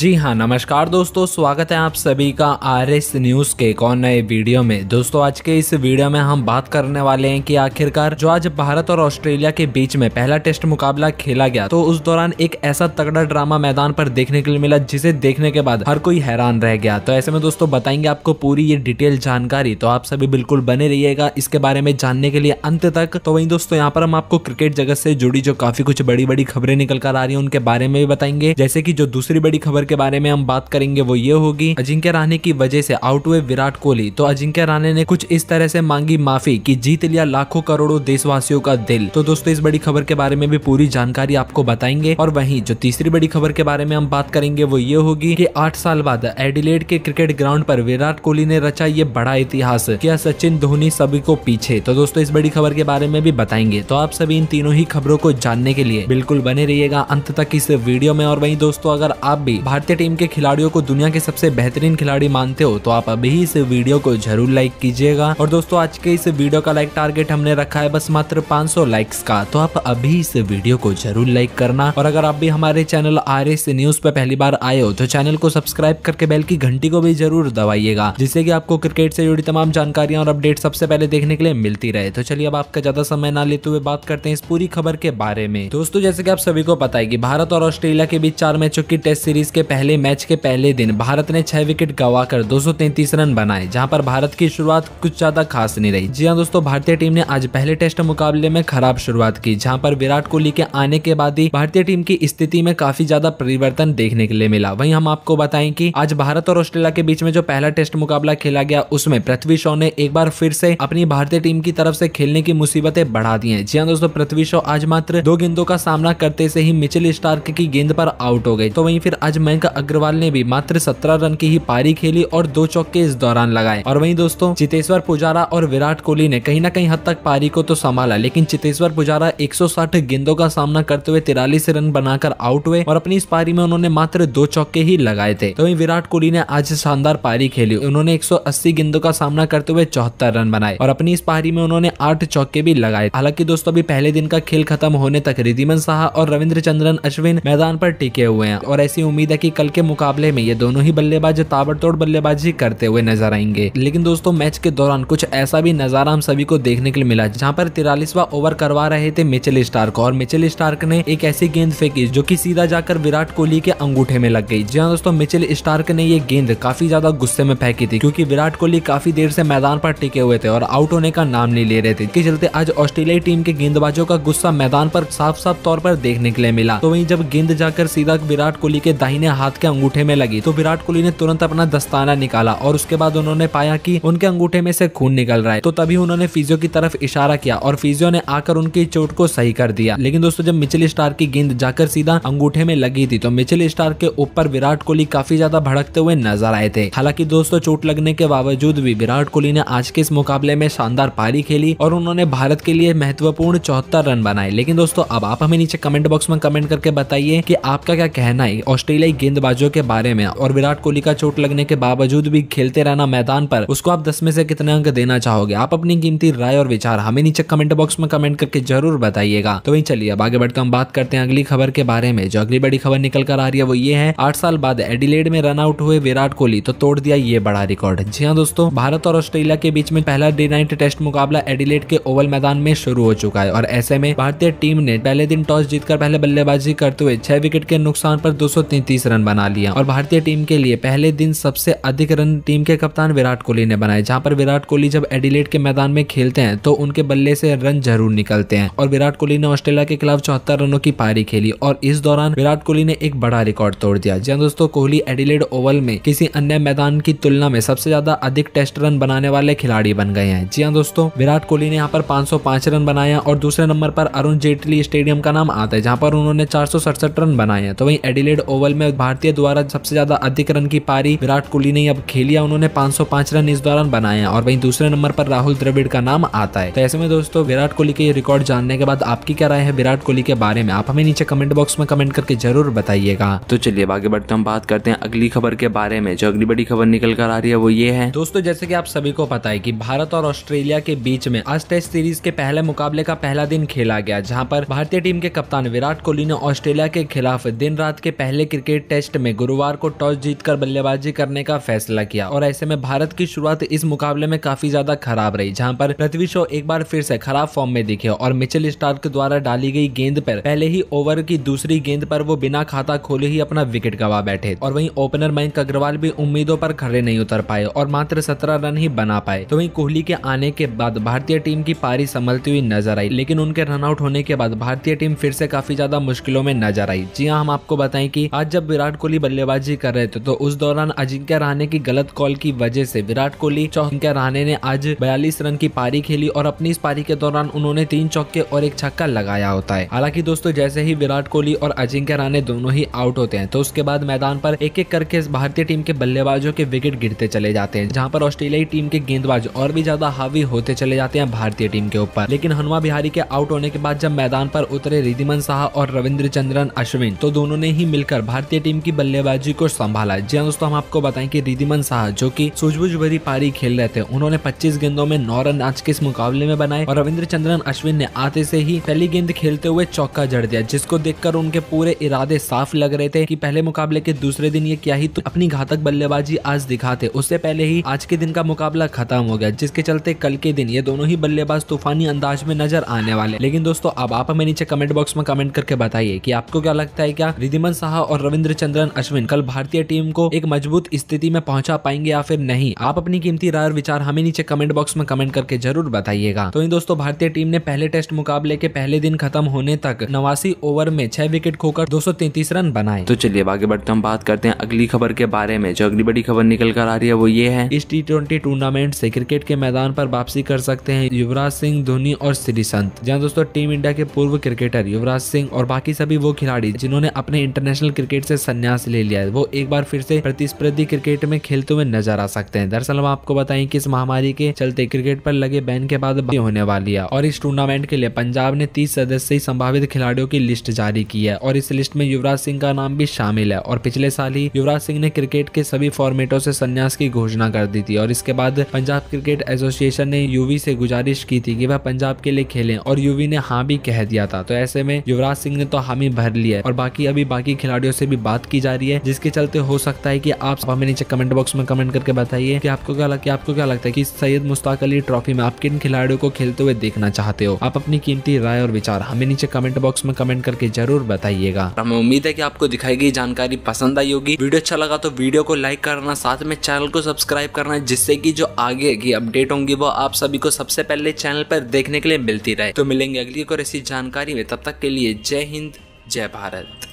जी हाँ नमस्कार दोस्तों स्वागत है आप सभी का आर एस न्यूज के एक और नए वीडियो में दोस्तों आज के इस वीडियो में हम बात करने वाले हैं कि आखिरकार जो आज भारत और ऑस्ट्रेलिया के बीच में पहला टेस्ट मुकाबला खेला गया तो उस दौरान एक ऐसा तगड़ा ड्रामा मैदान पर देखने के लिए मिला जिसे देखने के बाद हर कोई हैरान रह गया तो ऐसे में दोस्तों बताएंगे आपको पूरी ये डिटेल जानकारी तो आप सभी बिल्कुल बने रहिएगा इसके बारे में जानने के लिए अंत तक तो वही दोस्तों यहाँ पर हम आपको क्रिकेट जगत से जुड़ी जो काफी कुछ बड़ी बड़ी खबरें निकल कर आ रही है उनके बारे में भी बताएंगे जैसे की जो दूसरी बड़ी खबर के बारे में हम बात करेंगे वो ये होगी अजिंक्य रहने की वजह से आउट हुए विराट कोहली तो अजिंक्य रहने ने कुछ इस तरह से मांगी माफी की जीत लिया लाखों करोड़ों देशवासियों का दिल तो दोस्तों इस बड़ी खबर के बारे में भी पूरी जानकारी आपको बताएंगे और वही जो तीसरी बड़ी खबर के बारे में हम बात करेंगे वो ये होगी की आठ साल बाद एडिलेड के क्रिकेट ग्राउंड पर विराट कोहली ने रचा ये बड़ा इतिहास क्या सचिन धोनी सभी को पीछे तो दोस्तों इस बड़ी खबर के बारे में भी बताएंगे तो आप सभी इन तीनों ही खबरों को जानने के लिए बिल्कुल बने रहिएगा अंत तक इस वीडियो में और वहीं दोस्तों अगर आप भी भारतीय टीम के खिलाड़ियों को दुनिया के सबसे बेहतरीन खिलाड़ी मानते हो तो आप अभी इस वीडियो को जरूर लाइक कीजिएगा और दोस्तों आज के इस वीडियो का लाइक टारगेट हमने रखा है बस मात्र 500 लाइक्स का तो आप अभी इस वीडियो को जरूर लाइक करना और अगर आप भी हमारे चैनल आर एस न्यूज पर पहली बार आए हो तो चैनल को सब्सक्राइब करके बेल की घंटी को भी जरूर दबाइएगा जिससे की आपको क्रिकेट से जुड़ी तमाम जानकारियां और अपडेट सबसे पहले देखने के लिए मिलती रहे तो चलिए अब आपका ज्यादा समय ना लेते हुए बात करते हैं इस पूरी खबर के बारे में दोस्तों जैसे की आप सभी को पता है की भारत और ऑस्ट्रेलिया के बीच चार मैचों की टेस्ट सीरीज के पहले मैच के पहले दिन भारत ने छह विकेट गवाकर दो रन बनाए जहां पर भारत की शुरुआत कुछ ज्यादा खास नहीं रही जी हाँ दोस्तों भारतीय टीम ने आज पहले टेस्ट मुकाबले में खराब शुरुआत की जहां पर विराट कोहली के आने के बाद ही भारतीय टीम की स्थिति में काफी ज्यादा परिवर्तन देखने के लिए मिला वही हम आपको बताए की आज भारत और ऑस्ट्रेलिया के बीच में जो पहला टेस्ट मुकाबला खेला गया उसमें पृथ्वी शॉ ने एक बार फिर से अपनी भारतीय टीम की तरफ से खेलने की मुसीबतें बढ़ा दी है जी हाँ दोस्तों पृथ्वी शॉ आज मात्र दो गेंदों का सामना करते से ही मिचेल स्टार्क की गेंद पर आउट हो गई तो वहीं फिर आज मैच मयंक अग्रवाल ने भी मात्र सत्रह रन की ही पारी खेली और दो चौके इस दौरान लगाए और वही दोस्तों चितेश्वर पुजारा और विराट कोहली ने कहीं ना कहीं हद तक पारी को तो संभाला लेकिन चितेश्वर पुजारा 160 गेंदों का सामना करते हुए तिरालीस रन बनाकर आउट हुए और अपनी इस पारी में उन्होंने मात्र दो चौके ही लगाए थे तो वही विराट कोहली ने आज शानदार पारी खेली उन्होंने 180 गेंदों का सामना करते हुए चौहत्तर रन बनाए और अपनी इस पारी में उन्होंने आठ चौके भी लगाए हालांकि दोस्तों अभी पहले दिन का खेल खत्म होने तक रिधिमन साहा और रविंद्र चंद्रन अश्विन मैदान पर टिके हुए हैं और ऐसी उम्मीद है की कि कल के मुकाबले में ये दोनों ही बल्लेबाज ताबड़तोड़ बल्लेबाजी करते हुए नजर आएंगे लेकिन दोस्तों मैच के दौरान कुछ ऐसा भी नजारा हम सभी को देखने के लिए मिला जहाँ पर तिरालीसवा ओवर करवा रहे थे मिचेल स्टार्क और मिचेल स्टार्क ने एक ऐसी गेंद फेंकी जो की सीधा जाकर विराट कोहली के अंगूठे में लग गई जी हाँ दोस्तों मिचेल स्टार्क ने ये गेंद काफी ज्यादा गुस्से में फेंकी थी क्यूँकी विराट कोहली काफी देर से मैदान पर टिके हुए थे और आउट होने का नाम नहीं ले रहे थे इसके चलते आज ऑस्ट्रेलियाई टीम के गेंदबाजों का गुस्सा मैदान पर साफ साफ तौर पर देखने के लिए मिला तो वहीं जब गेंद जाकर सीधा विराट कोहली के दाहिने हाथ के अंगूठे में लगी तो विराट कोहली ने तुरंत अपना दस्ताना निकाला और उसके बाद उन्होंने पाया कि उनके अंगूठे में से खून निकल रहा है तो तभी उन्होंने फिजियो की तरफ इशारा किया और फिजियो ने आकर उनकी चोट को सही कर दिया लेकिन दोस्तों जब मिचिल स्टार की गेंद जाकर सीधा अंगूठे में लगी थी तो मिचिल स्टार के ऊपर विराट कोहली काफी ज्यादा भड़कते हुए नजर आए थे हालांकि दोस्तों चोट लगने के बावजूद भी विराट कोहली ने आज के इस मुकाबले में शानदार पारी खेली और उन्होंने भारत के लिए महत्वपूर्ण चौहत्तर रन बनाए लेकिन दोस्तों अब आप हमें नीचे कमेंट बॉक्स में कमेंट करके बताइए की आपका क्या कहना है ऑस्ट्रेलिया गेंदबाजों के बारे में और विराट कोहली का चोट लगने के बावजूद भी खेलते रहना मैदान पर उसको आप दस में से कितने अंक देना चाहोगे आप अपनी कीमती राय और विचार हमें नीचे कमेंट बॉक्स में कमेंट करके जरूर बताइएगा तो वही चलिए अब आगे बढ़कर हम बात करते हैं अगली खबर के बारे में जो अगली बड़ी खबर निकल कर आ रही है वो ये है आठ साल बाद एडिलेड में रन आउट हुए विराट कोहली तो तोड़ दिया ये बड़ा रिकॉर्ड जी हाँ दोस्तों भारत और ऑस्ट्रेलिया के बीच में पहला डे नाइट टेस्ट मुकाबला एडिलेड के ओवल मैदान में शुरू हो चुका है और ऐसे में भारतीय टीम ने पहले दिन टॉस जीतकर पहले बल्लेबाजी करते हुए छह विकेट के नुकसान पर दो रन बना लिया और भारतीय टीम के लिए पहले दिन सबसे अधिक रन टीम के कप्तान विराट कोहली ने बनाए जहां पर विराट कोहली जब एडिलेट के मैदान में खेलते हैं तो उनके बल्ले से रन जरूर निकलते हैं और विराट कोहली ने ऑस्ट्रेलिया के खिलाफ चौहत्तर रनों की पारी खेली और इस दौरान विराट कोहली ने एक बड़ा रिकॉर्ड तोड़ दिया जी हाँ दोस्तों कोहली एडिलेड ओवल में किसी अन्य मैदान की तुलना में सबसे ज्यादा अधिक टेस्ट रन बनाने वाले खिलाड़ी बन गए हैं जी हाँ दोस्तों विराट कोहली ने यहाँ पर पांच रन बनाया और दूसरे नंबर पर अरुण जेटली स्टेडियम का नाम आता है जहाँ पर उन्होंने चार रन बनाए हैं तो वहीं एडिलेड ओवल में भारतीय द्वारा सबसे ज्यादा अधिक रन की पारी विराट कोहली ने अब खेलिया उन्होंने पांच रन इस दौरान बनाए और वही दूसरे नंबर पर राहुल द्रविड़ का नाम आता है तो ऐसे में दोस्तों विराट कोहली के रिकॉर्ड जानने के बाद आपकी क्या राय है विराट कोहली के बारे में आप हमें नीचे कमेंट बॉक्स में कमेंट करके जरूर बताइएगा तो चलिए आगे बढ़ते हम बात करते हैं अगली खबर के बारे में जो अगली बड़ी खबर निकल कर आ रही है वो ये है दोस्तों जैसे की आप सभी को पता है की भारत और ऑस्ट्रेलिया के बीच में आज टेस्ट सीरीज के पहले मुकाबले का पहला दिन खेला गया जहाँ पर भारतीय टीम के कप्तान विराट कोहली ने ऑस्ट्रेलिया के खिलाफ दिन रात के पहले क्रिकेट टेस्ट में गुरुवार को टॉस जीतकर बल्लेबाजी करने का फैसला किया और ऐसे में भारत की शुरुआत इस मुकाबले में काफी ज्यादा खराब रही जहां पर पृथ्वी शो एक बार फिर से खराब फॉर्म में दिखे और मिचेल स्टार्क द्वारा डाली गई गेंद पर पहले ही ओवर की दूसरी गेंद पर वो बिना खाता खोले ही अपना विकेट गवा बैठे और वहीं ओपनर मयंक अग्रवाल भी उम्मीदों पर खड़े नहीं उतर पाए और मात्र सत्रह रन ही बना पाए तो वहीं कोहली के आने के बाद भारतीय टीम की पारी संभलती हुई नजर आई लेकिन उनके रनआउट होने के बाद भारतीय टीम फिर से काफी ज्यादा मुश्किलों में नजर आई जी हाँ हम आपको बताएं कि आज जब विराट कोहली बल्लेबाजी कर रहे थे तो उस दौरान अजिंक्य रहाने की गलत कॉल की वजह से विराट कोहली चौंक्य रहाने ने आज बयालीस रन की पारी खेली और अपनी इस पारी के दौरान उन्होंने तीन चौके और एक छक्का लगाया होता है हालांकि दोस्तों जैसे ही विराट कोहली और अजिंक्य रहाने दोनों ही आउट होते हैं तो उसके बाद मैदान पर एक एक करके भारतीय टीम के बल्लेबाजों के विकेट गिरते चले जाते हैं जहाँ पर ऑस्ट्रेलियाई टीम के गेंदबाज और भी ज्यादा हावी होते चले जाते हैं भारतीय टीम के ऊपर लेकिन हनुमा बिहारी के आउट होने के बाद जब मैदान पर उतरे रिधिमन शाह और रविंद्र चंद्रन अश्विन तो दोनों ने ही मिलकर भारतीय टीम की बल्लेबाजी को संभाला जी हाँ दोस्तों हम आपको बताएं कि रिदिमन शाह जो की सूझबूझ भरी पारी खेल रहे थे उन्होंने पच्चीस गेंदों में नौ रन आज के इस मुकाबले में बनाए और रविंद्र चंद्रन अश्विन ने आते से ही पहली गेंद खेलते हुए चौका जड़ दिया जिसको देखकर उनके पूरे इरादे साफ लग रहे थे की पहले मुकाबले के दूसरे दिन ये क्या ही तो अपनी घातक बल्लेबाजी आज दिखाते उससे पहले ही आज के दिन का मुकाबला खत्म हो गया जिसके चलते कल के दिन ये दोनों ही बल्लेबाज तूफानी अंदाज में नजर आने वाले लेकिन दोस्तों अब आप हमें नीचे कमेंट बॉक्स में कमेंट करके बताइए की आपको क्या लगता है क्या रिदिमन शाह और रविंद्र रविचंद्रन अश्विन कल भारतीय टीम को एक मजबूत स्थिति में पहुंचा पाएंगे या फिर नहीं आप अपनी कीमती राय और विचार हमें नीचे कमेंट बॉक्स में कमेंट करके जरूर बताइएगा तो इन दोस्तों भारतीय टीम ने पहले टेस्ट मुकाबले के पहले दिन खत्म होने तक नवासी ओवर में छह विकेट खोकर दो रन बनाए तो चलिए आगे बढ़ते हम बात करते हैं अगली खबर के बारे में जो अगली बड़ी खबर निकल कर आ रही है वो ये है इस टी ट्वेंटी टूर्नामेंट से क्रिकेट के मैदान पर वापसी कर सकते हैं युवराज सिंह धोनी और संत जहाँ दोस्तों टीम इंडिया के पूर्व क्रिकेटर युवराज सिंह और बाकी सभी वो खिलाड़ी जिन्होंने अपने इंटरनेशनल क्रिकेट से संन्यास ले लिया है वो एक बार फिर से प्रतिस्पर्धी क्रिकेट में खेलते हुए नजर आ सकते हैं दरअसल हम आपको बताएं कि इस महामारी के चलते क्रिकेट पर लगे बैन के बाद होने वाली है और इस टूर्नामेंट के लिए पंजाब ने तीस सदस्य संभावित खिलाड़ियों की लिस्ट जारी की है और इस लिस्ट में युवराज सिंह का नाम भी शामिल है और पिछले साल ही युवराज सिंह ने क्रिकेट के सभी फॉर्मेटों से संन्यास की घोषणा कर दी थी और इसके बाद पंजाब क्रिकेट एसोसिएशन ने यूवी से गुजारिश की थी कि वह पंजाब के लिए खेलें और यूवी ने हाँ भी कह दिया था तो ऐसे में युवराज सिंह ने तो हामी भर लिया और बाकी अभी बाकी खिलाड़ियों से भी बात की जा रही है जिसके चलते हो सकता है कि आप हमें नीचे कमेंट बॉक्स में कमेंट करके बताइए कि आपको क्या लगता है आपको क्या लगता है कि सैयद मुस्ताक अली ट्रॉफी में आप किन खिलाड़ियों को खेलते हुए देखना चाहते हो आप अपनी कीमती राय और विचार हमें नीचे कमेंट बॉक्स में कमेंट करके जरूर बताइएगा हमें उम्मीद है की आपको दिखाई गई जानकारी पसंद आई होगी वीडियो अच्छा लगा तो वीडियो को लाइक करना साथ में चैनल को सब्सक्राइब करना जिससे की जो आगे की अपडेट होंगी वो आप सभी को सबसे पहले चैनल पर देखने के लिए मिलती रहे तो मिलेंगे अगली और ऐसी जानकारी में तब तक के लिए जय हिंद जय भारत